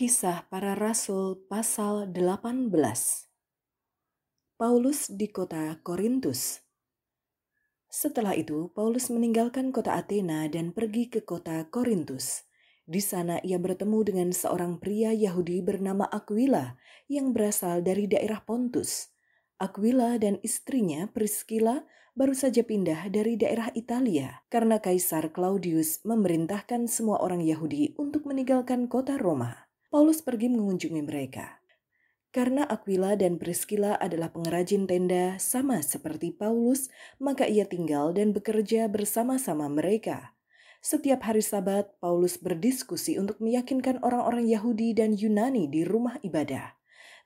Kisah para Rasul pasal 18 Paulus di kota Korintus Setelah itu, Paulus meninggalkan kota Athena dan pergi ke kota Korintus. Di sana ia bertemu dengan seorang pria Yahudi bernama Aquila yang berasal dari daerah Pontus. Aquila dan istrinya Priscilla baru saja pindah dari daerah Italia karena Kaisar Claudius memerintahkan semua orang Yahudi untuk meninggalkan kota Roma. Paulus pergi mengunjungi mereka. Karena Aquila dan Priscilla adalah pengrajin tenda sama seperti Paulus, maka ia tinggal dan bekerja bersama-sama mereka. Setiap hari Sabat, Paulus berdiskusi untuk meyakinkan orang-orang Yahudi dan Yunani di rumah ibadah.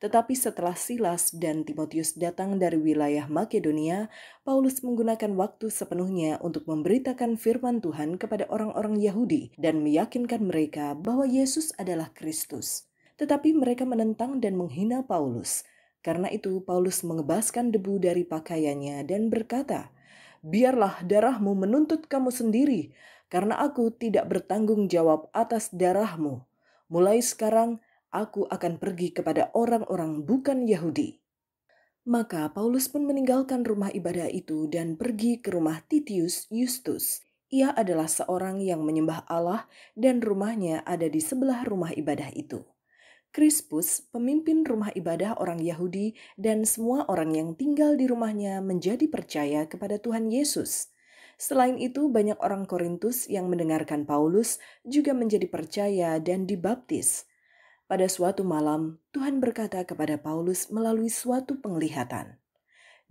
Tetapi setelah Silas dan Timotius datang dari wilayah Makedonia, Paulus menggunakan waktu sepenuhnya untuk memberitakan firman Tuhan kepada orang-orang Yahudi dan meyakinkan mereka bahwa Yesus adalah Kristus. Tetapi mereka menentang dan menghina Paulus. Karena itu, Paulus mengebaskan debu dari pakaiannya dan berkata, "Biarlah darahmu menuntut kamu sendiri, karena aku tidak bertanggung jawab atas darahmu. Mulai sekarang, aku akan pergi kepada orang-orang bukan Yahudi. Maka Paulus pun meninggalkan rumah ibadah itu dan pergi ke rumah Titius Justus. Ia adalah seorang yang menyembah Allah dan rumahnya ada di sebelah rumah ibadah itu. Krispus, pemimpin rumah ibadah orang Yahudi dan semua orang yang tinggal di rumahnya menjadi percaya kepada Tuhan Yesus. Selain itu, banyak orang Korintus yang mendengarkan Paulus juga menjadi percaya dan dibaptis. Pada suatu malam, Tuhan berkata kepada Paulus melalui suatu penglihatan,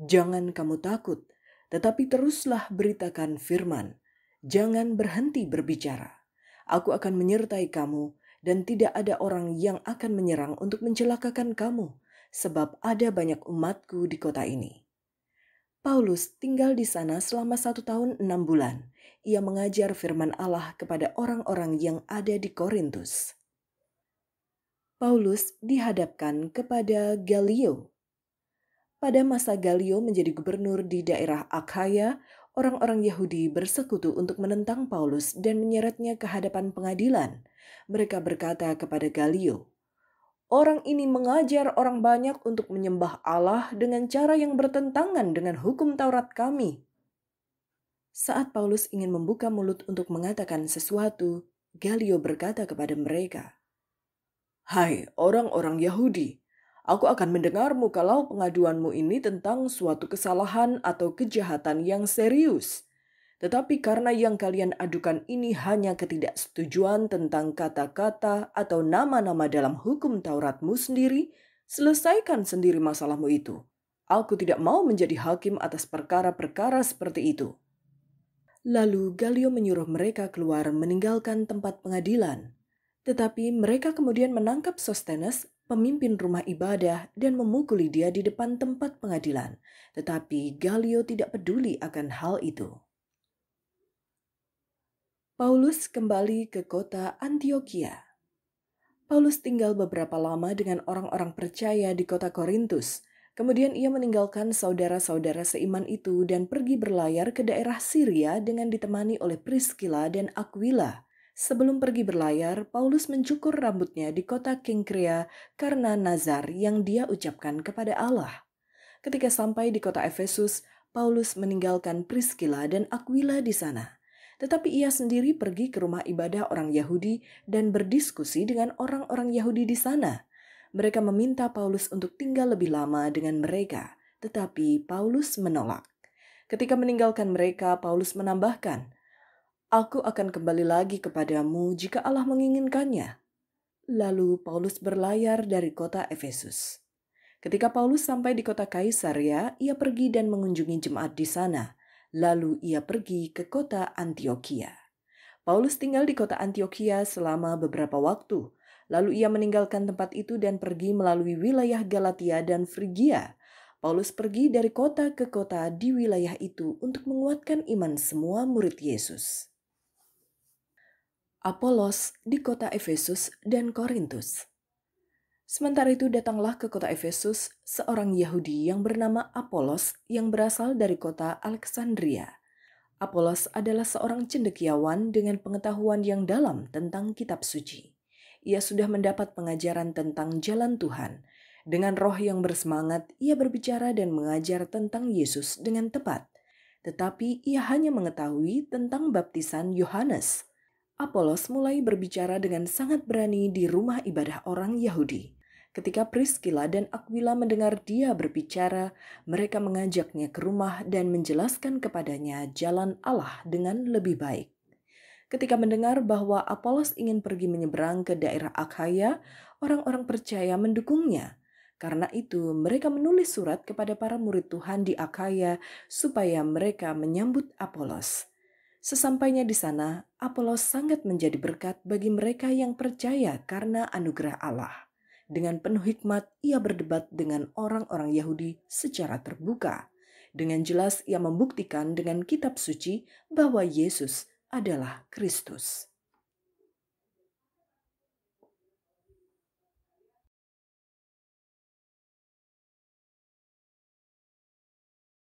"Jangan kamu takut, tetapi teruslah beritakan firman. Jangan berhenti berbicara. Aku akan menyertai kamu, dan tidak ada orang yang akan menyerang untuk mencelakakan kamu, sebab ada banyak umatku di kota ini." Paulus tinggal di sana selama satu tahun enam bulan. Ia mengajar firman Allah kepada orang-orang yang ada di Korintus. Paulus dihadapkan kepada Galio. Pada masa Galio menjadi gubernur di daerah Akhaya, orang-orang Yahudi bersekutu untuk menentang Paulus dan menyeretnya ke hadapan pengadilan. Mereka berkata kepada Galio, orang ini mengajar orang banyak untuk menyembah Allah dengan cara yang bertentangan dengan hukum Taurat kami. Saat Paulus ingin membuka mulut untuk mengatakan sesuatu, Galio berkata kepada mereka, Hai orang-orang Yahudi, aku akan mendengarmu kalau pengaduanmu ini tentang suatu kesalahan atau kejahatan yang serius. Tetapi karena yang kalian adukan ini hanya ketidaksetujuan tentang kata-kata atau nama-nama dalam hukum Tauratmu sendiri, selesaikan sendiri masalahmu itu. Aku tidak mau menjadi hakim atas perkara-perkara seperti itu. Lalu Galio menyuruh mereka keluar meninggalkan tempat pengadilan. Tetapi mereka kemudian menangkap Sostenes, pemimpin rumah ibadah, dan memukuli dia di depan tempat pengadilan. Tetapi Galio tidak peduli akan hal itu. Paulus kembali ke kota Antioquia. Paulus tinggal beberapa lama dengan orang-orang percaya di kota Korintus. Kemudian ia meninggalkan saudara-saudara seiman itu dan pergi berlayar ke daerah Syria dengan ditemani oleh Priscilla dan Aquila. Sebelum pergi berlayar, Paulus mencukur rambutnya di kota Kingkria karena nazar yang dia ucapkan kepada Allah. Ketika sampai di kota Efesus, Paulus meninggalkan Priscilla dan Aquila di sana. Tetapi ia sendiri pergi ke rumah ibadah orang Yahudi dan berdiskusi dengan orang-orang Yahudi di sana. Mereka meminta Paulus untuk tinggal lebih lama dengan mereka, tetapi Paulus menolak. Ketika meninggalkan mereka, Paulus menambahkan, Aku akan kembali lagi kepadamu jika Allah menginginkannya. Lalu Paulus berlayar dari kota Efesus. Ketika Paulus sampai di kota Kaisaria, ia pergi dan mengunjungi jemaat di sana. Lalu ia pergi ke kota Antioquia. Paulus tinggal di kota Antioquia selama beberapa waktu. Lalu ia meninggalkan tempat itu dan pergi melalui wilayah Galatia dan Frigia. Paulus pergi dari kota ke kota di wilayah itu untuk menguatkan iman semua murid Yesus. Apolos di kota Efesus dan Korintus. Sementara itu datanglah ke kota Efesus seorang Yahudi yang bernama Apolos yang berasal dari kota Alexandria. Apolos adalah seorang cendekiawan dengan pengetahuan yang dalam tentang kitab suci. Ia sudah mendapat pengajaran tentang jalan Tuhan. Dengan roh yang bersemangat, ia berbicara dan mengajar tentang Yesus dengan tepat. Tetapi ia hanya mengetahui tentang baptisan Yohanes – Apolos mulai berbicara dengan sangat berani di rumah ibadah orang Yahudi. Ketika Priscilla dan Aquila mendengar dia berbicara, mereka mengajaknya ke rumah dan menjelaskan kepadanya jalan Allah dengan lebih baik. Ketika mendengar bahwa Apolos ingin pergi menyeberang ke daerah Akhaya, orang-orang percaya mendukungnya. Karena itu, mereka menulis surat kepada para murid Tuhan di Akhaya supaya mereka menyambut Apolos. Sesampainya di sana, Apolos sangat menjadi berkat bagi mereka yang percaya karena anugerah Allah. Dengan penuh hikmat, ia berdebat dengan orang-orang Yahudi secara terbuka. Dengan jelas, ia membuktikan dengan kitab suci bahwa Yesus adalah Kristus.